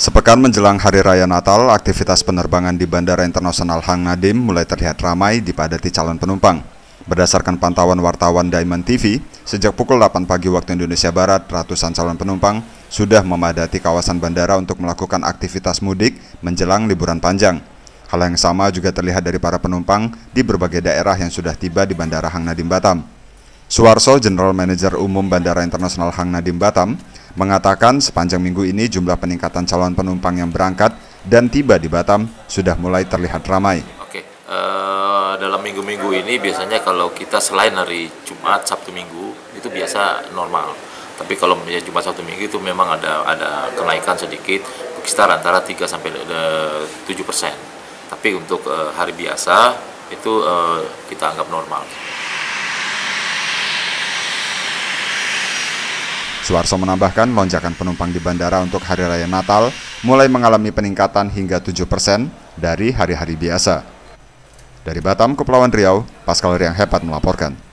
Sepekan menjelang Hari Raya Natal, aktivitas penerbangan di Bandara Internasional Hang Nadim mulai terlihat ramai dipadati calon penumpang. Berdasarkan pantauan wartawan Diamond TV, sejak pukul 8 pagi waktu Indonesia Barat, ratusan calon penumpang sudah memadati kawasan bandara untuk melakukan aktivitas mudik menjelang liburan panjang. Hal yang sama juga terlihat dari para penumpang di berbagai daerah yang sudah tiba di Bandara Hang Nadim Batam. Suarso, General Manager Umum Bandara Internasional Hang Nadim Batam, mengatakan sepanjang minggu ini jumlah peningkatan calon penumpang yang berangkat dan tiba di Batam sudah mulai terlihat ramai. Oke, uh, dalam minggu-minggu ini biasanya kalau kita selain hari Jumat, Sabtu, Minggu itu biasa normal. Tapi kalau ya, Jumat, Sabtu, Minggu itu memang ada ada kenaikan sedikit, sekitar antara 3 sampai 7 eh, persen. Tapi untuk uh, hari biasa itu uh, kita anggap normal. Suarso menambahkan lonjakan penumpang di bandara untuk Hari Raya Natal mulai mengalami peningkatan hingga 7 persen dari hari-hari biasa. Dari Batam, Kepulauan Riau, Pascal Riang hebat melaporkan.